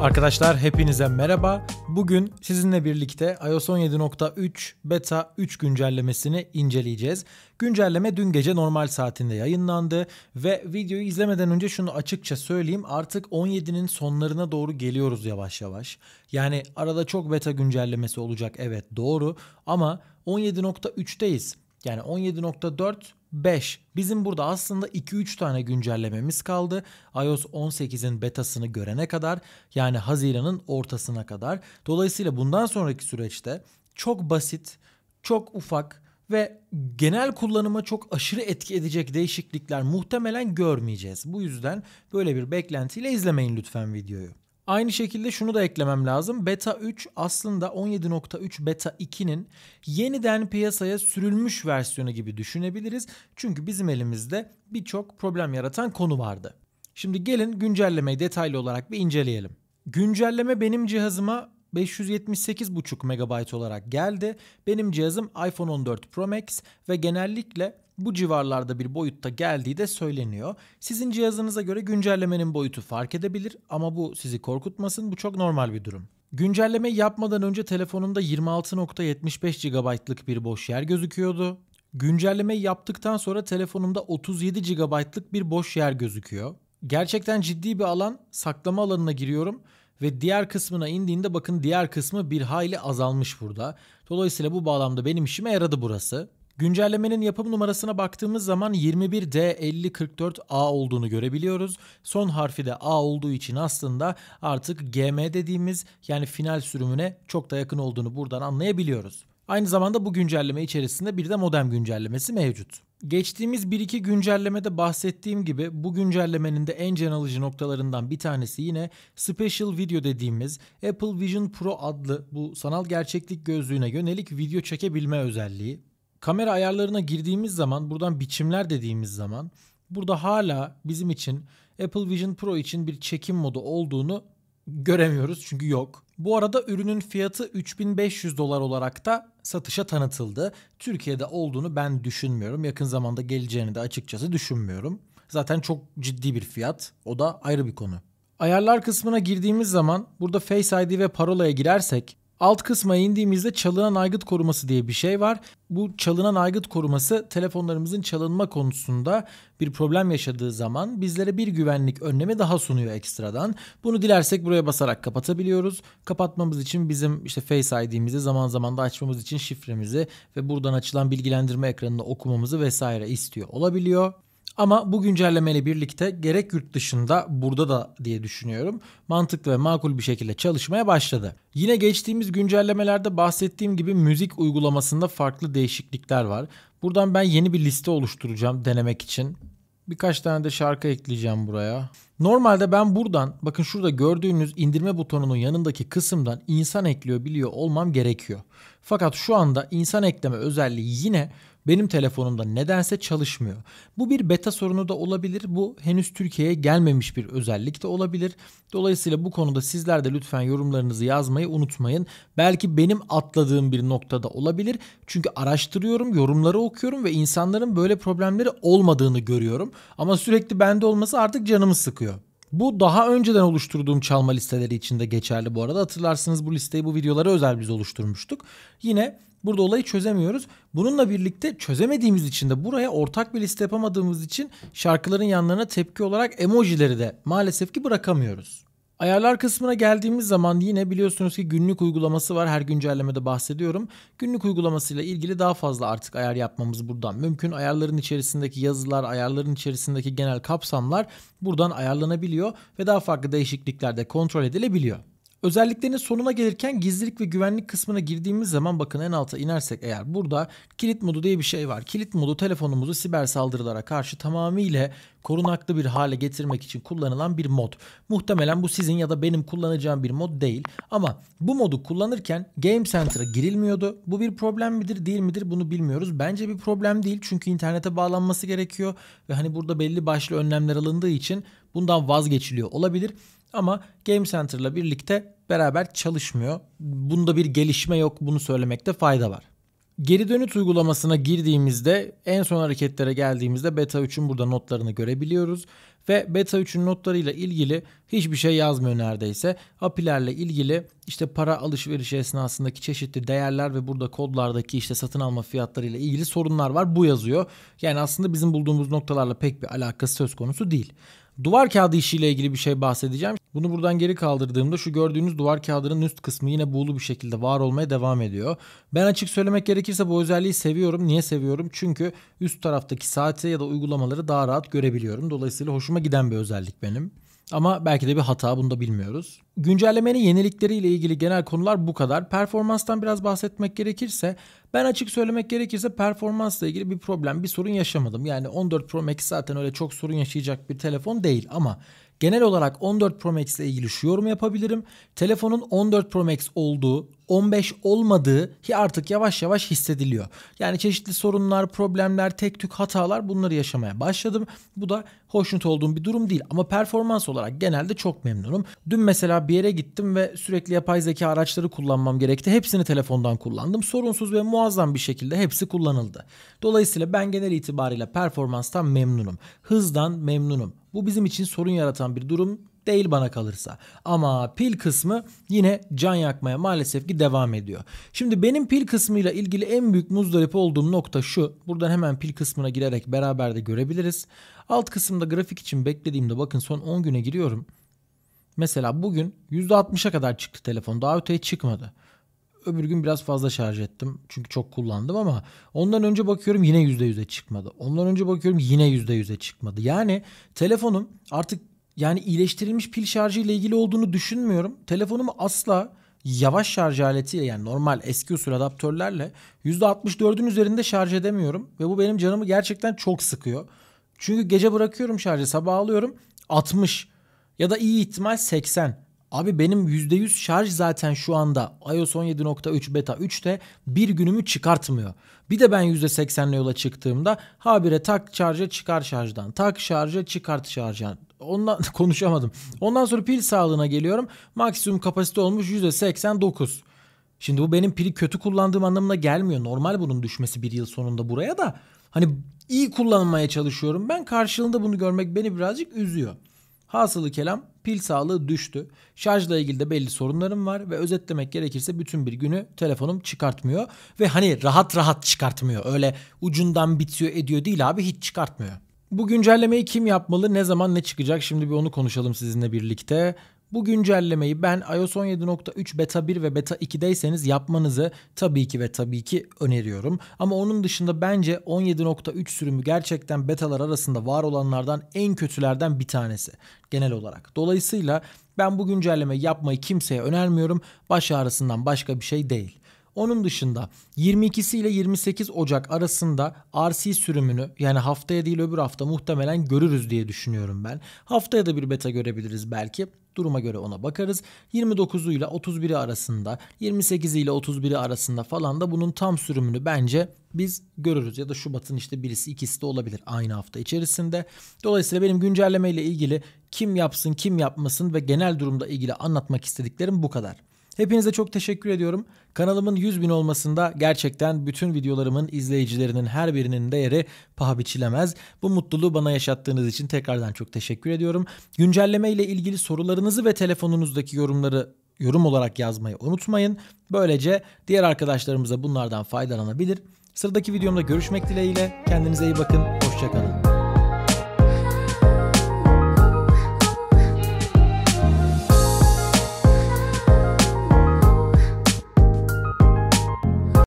Arkadaşlar hepinize merhaba. Bugün sizinle birlikte iOS 17.3 beta 3 güncellemesini inceleyeceğiz. Güncelleme dün gece normal saatinde yayınlandı ve videoyu izlemeden önce şunu açıkça söyleyeyim. Artık 17'nin sonlarına doğru geliyoruz yavaş yavaş. Yani arada çok beta güncellemesi olacak evet doğru ama 17.3'teyiz. Yani 17.4 5. Bizim burada aslında 2-3 tane güncellememiz kaldı. iOS 18'in betasını görene kadar yani Haziran'ın ortasına kadar. Dolayısıyla bundan sonraki süreçte çok basit, çok ufak ve genel kullanıma çok aşırı etki edecek değişiklikler muhtemelen görmeyeceğiz. Bu yüzden böyle bir beklentiyle izlemeyin lütfen videoyu. Aynı şekilde şunu da eklemem lazım. Beta 3 aslında 17.3 Beta 2'nin yeniden piyasaya sürülmüş versiyonu gibi düşünebiliriz. Çünkü bizim elimizde birçok problem yaratan konu vardı. Şimdi gelin güncellemeyi detaylı olarak bir inceleyelim. Güncelleme benim cihazıma 578,5 MB olarak geldi. Benim cihazım iPhone 14 Pro Max ve genellikle bu civarlarda bir boyutta geldiği de söyleniyor. Sizin cihazınıza göre güncellemenin boyutu fark edebilir ama bu sizi korkutmasın. Bu çok normal bir durum. Güncelleme yapmadan önce telefonumda 26.75 GB'lık bir boş yer gözüküyordu. Güncelleme yaptıktan sonra telefonumda 37 GB'lık bir boş yer gözüküyor. Gerçekten ciddi bir alan, saklama alanına giriyorum ve diğer kısmına indiğinde bakın diğer kısmı bir hayli azalmış burada. Dolayısıyla bu bağlamda benim işime yaradı burası. Güncellemenin yapım numarasına baktığımız zaman 21D5044A olduğunu görebiliyoruz. Son harfi de A olduğu için aslında artık GM dediğimiz yani final sürümüne çok da yakın olduğunu buradan anlayabiliyoruz. Aynı zamanda bu güncelleme içerisinde bir de modem güncellemesi mevcut. Geçtiğimiz 1-2 güncellemede bahsettiğim gibi bu güncellemenin de en can alıcı noktalarından bir tanesi yine Special Video dediğimiz Apple Vision Pro adlı bu sanal gerçeklik gözlüğüne yönelik video çekebilme özelliği kamera ayarlarına girdiğimiz zaman buradan biçimler dediğimiz zaman burada hala bizim için Apple Vision Pro için bir çekim modu olduğunu göremiyoruz çünkü yok. Bu arada ürünün fiyatı 3500 dolar olarak da satışa tanıtıldı. Türkiye'de olduğunu ben düşünmüyorum. Yakın zamanda geleceğini de açıkçası düşünmüyorum. Zaten çok ciddi bir fiyat. O da ayrı bir konu. Ayarlar kısmına girdiğimiz zaman burada Face ID ve parolay'a girersek Alt kısma indiğimizde çalınan aygıt koruması diye bir şey var. Bu çalınan aygıt koruması telefonlarımızın çalınma konusunda bir problem yaşadığı zaman bizlere bir güvenlik önlemi daha sunuyor ekstradan. Bunu dilersek buraya basarak kapatabiliyoruz. Kapatmamız için bizim işte Face ID'mizi zaman zaman da açmamız için şifremizi ve buradan açılan bilgilendirme ekranını okumamızı vesaire istiyor olabiliyor. Ama bu güncellemeyle birlikte gerek yurt dışında burada da diye düşünüyorum mantıklı ve makul bir şekilde çalışmaya başladı. Yine geçtiğimiz güncellemelerde bahsettiğim gibi müzik uygulamasında farklı değişiklikler var. Buradan ben yeni bir liste oluşturacağım denemek için. Birkaç tane de şarkı ekleyeceğim buraya. Normalde ben buradan bakın şurada gördüğünüz indirme butonunun yanındaki kısımdan insan ekliyor biliyor olmam gerekiyor. Fakat şu anda insan ekleme özelliği yine benim telefonumda nedense çalışmıyor. Bu bir beta sorunu da olabilir. Bu henüz Türkiye'ye gelmemiş bir özellik de olabilir. Dolayısıyla bu konuda sizler de lütfen yorumlarınızı yazmayı unutmayın. Belki benim atladığım bir noktada olabilir. Çünkü araştırıyorum, yorumları okuyorum ve insanların böyle problemleri olmadığını görüyorum. Ama sürekli bende olması artık canımı sıkıyor. Bu daha önceden oluşturduğum çalma listeleri için de geçerli bu arada. Hatırlarsınız bu listeyi bu videolara özel biz oluşturmuştuk. Yine burada olayı çözemiyoruz. Bununla birlikte çözemediğimiz için de buraya ortak bir liste yapamadığımız için şarkıların yanlarına tepki olarak emojileri de maalesef ki bırakamıyoruz. Ayarlar kısmına geldiğimiz zaman yine biliyorsunuz ki günlük uygulaması var. Her güncellemede bahsediyorum. Günlük uygulamasıyla ilgili daha fazla artık ayar yapmamız buradan mümkün. Ayarların içerisindeki yazılar, ayarların içerisindeki genel kapsamlar buradan ayarlanabiliyor ve daha farklı değişikliklerde kontrol edilebiliyor. Özelliklerinin sonuna gelirken gizlilik ve güvenlik kısmına girdiğimiz zaman bakın en alta inersek eğer burada kilit modu diye bir şey var. Kilit modu telefonumuzu siber saldırılara karşı tamamıyla korunaklı bir hale getirmek için kullanılan bir mod. Muhtemelen bu sizin ya da benim kullanacağım bir mod değil. Ama bu modu kullanırken Game Center'a girilmiyordu. Bu bir problem midir değil midir bunu bilmiyoruz. Bence bir problem değil çünkü internete bağlanması gerekiyor. Ve hani burada belli başlı önlemler alındığı için bundan vazgeçiliyor olabilir. Ama Game Center'la birlikte beraber çalışmıyor. Bunda bir gelişme yok. Bunu söylemekte fayda var. Geri dönüt uygulamasına girdiğimizde en son hareketlere geldiğimizde beta 3'ün burada notlarını görebiliyoruz ve beta 3'ün notlarıyla ilgili hiçbir şey yazmıyor neredeyse. API'lerle ilgili işte para alışverişi esnasındaki çeşitli değerler ve burada kodlardaki işte satın alma fiyatlarıyla ilgili sorunlar var. Bu yazıyor. Yani aslında bizim bulduğumuz noktalarla pek bir alakası söz konusu değil. Duvar kağıdı işiyle ilgili bir şey bahsedeceğim. Bunu buradan geri kaldırdığımda şu gördüğünüz duvar kağıdının üst kısmı yine buğulu bir şekilde var olmaya devam ediyor. Ben açık söylemek gerekirse bu özelliği seviyorum. Niye seviyorum? Çünkü üst taraftaki saate ya da uygulamaları daha rahat görebiliyorum. Dolayısıyla hoşuma giden bir özellik benim. Ama belki de bir hata bunu da bilmiyoruz. Güncellemenin yenilikleriyle ilgili genel konular bu kadar. Performanstan biraz bahsetmek gerekirse ben açık söylemek gerekirse performansla ilgili bir problem, bir sorun yaşamadım. Yani 14 Pro Max zaten öyle çok sorun yaşayacak bir telefon değil ama Genel olarak 14 Pro Max ile ilgili şu yorumu yapabilirim. Telefonun 14 Pro Max olduğu 15 olmadığı ki artık yavaş yavaş hissediliyor. Yani çeşitli sorunlar, problemler, tek tük hatalar bunları yaşamaya başladım. Bu da hoşnut olduğum bir durum değil ama performans olarak genelde çok memnunum. Dün mesela bir yere gittim ve sürekli yapay zeka araçları kullanmam gerekti. Hepsini telefondan kullandım. Sorunsuz ve muazzam bir şekilde hepsi kullanıldı. Dolayısıyla ben genel itibariyle performanstan memnunum. Hızdan memnunum. Bu bizim için sorun yaratan bir durum değil bana kalırsa. Ama pil kısmı yine can yakmaya maalesef ki devam ediyor. Şimdi benim pil kısmıyla ilgili en büyük muzdarip olduğum nokta şu. Buradan hemen pil kısmına girerek beraber de görebiliriz. Alt kısımda grafik için beklediğimde bakın son 10 güne giriyorum. Mesela bugün %60'a kadar çıktı telefon. Daha öteye çıkmadı. Öbür gün biraz fazla şarj ettim. Çünkü çok kullandım ama ondan önce bakıyorum yine %100'e çıkmadı. Ondan önce bakıyorum yine %100'e çıkmadı. Yani telefonum artık yani iyileştirilmiş pil şarjı ile ilgili olduğunu düşünmüyorum. Telefonumu asla yavaş şarj aletiyle yani normal eski usul adaptörlerle %64'ün üzerinde şarj edemiyorum. Ve bu benim canımı gerçekten çok sıkıyor. Çünkü gece bırakıyorum şarjı sabah alıyorum 60 ya da iyi ihtimal 80. Abi benim %100 şarj zaten şu anda iOS 17.3 beta 3'te bir günümü çıkartmıyor. Bir de ben %80'le yola çıktığımda habire tak şarja çıkar şarjdan. Tak şarja çıkart şarjdan. Ondan konuşamadım. Ondan sonra pil sağlığına geliyorum. Maksimum kapasite olmuş %89. Şimdi bu benim pili kötü kullandığım anlamına gelmiyor. Normal bunun düşmesi bir yıl sonunda buraya da. Hani iyi kullanmaya çalışıyorum. Ben karşılığında bunu görmek beni birazcık üzüyor. Hasılı kelam pil sağlığı düştü. Şarjla ilgili de belli sorunlarım var ve özetlemek gerekirse bütün bir günü telefonum çıkartmıyor. Ve hani rahat rahat çıkartmıyor. Öyle ucundan bitiyor ediyor değil abi hiç çıkartmıyor. Bu güncellemeyi kim yapmalı, ne zaman ne çıkacak şimdi bir onu konuşalım sizinle birlikte. Bu güncellemeyi ben iOS 17.3 beta 1 ve beta 2'deyseniz yapmanızı tabii ki ve tabii ki öneriyorum. Ama onun dışında bence 17.3 sürümü gerçekten betalar arasında var olanlardan en kötülerden bir tanesi genel olarak. Dolayısıyla ben bu güncelleme yapmayı kimseye önermiyorum. Baş ağrısından başka bir şey değil. Onun dışında 22'si ile 28 Ocak arasında RC sürümünü yani haftaya değil öbür hafta muhtemelen görürüz diye düşünüyorum ben. Haftaya da bir beta görebiliriz belki. Duruma göre ona bakarız. 29'u ile 31'i arasında, 28'i ile 31'i arasında falan da bunun tam sürümünü bence biz görürüz. Ya da Şubat'ın işte birisi ikisi de olabilir aynı hafta içerisinde. Dolayısıyla benim güncelleme ile ilgili kim yapsın kim yapmasın ve genel durumda ilgili anlatmak istediklerim bu kadar. Hepinize çok teşekkür ediyorum. Kanalımın 100 bin olmasında gerçekten bütün videolarımın izleyicilerinin her birinin değeri paha biçilemez. Bu mutluluğu bana yaşattığınız için tekrardan çok teşekkür ediyorum. Güncelleme ile ilgili sorularınızı ve telefonunuzdaki yorumları yorum olarak yazmayı unutmayın. Böylece diğer arkadaşlarımıza bunlardan faydalanabilir. Sıradaki videomda görüşmek dileğiyle. Kendinize iyi bakın. Hoşçakalın.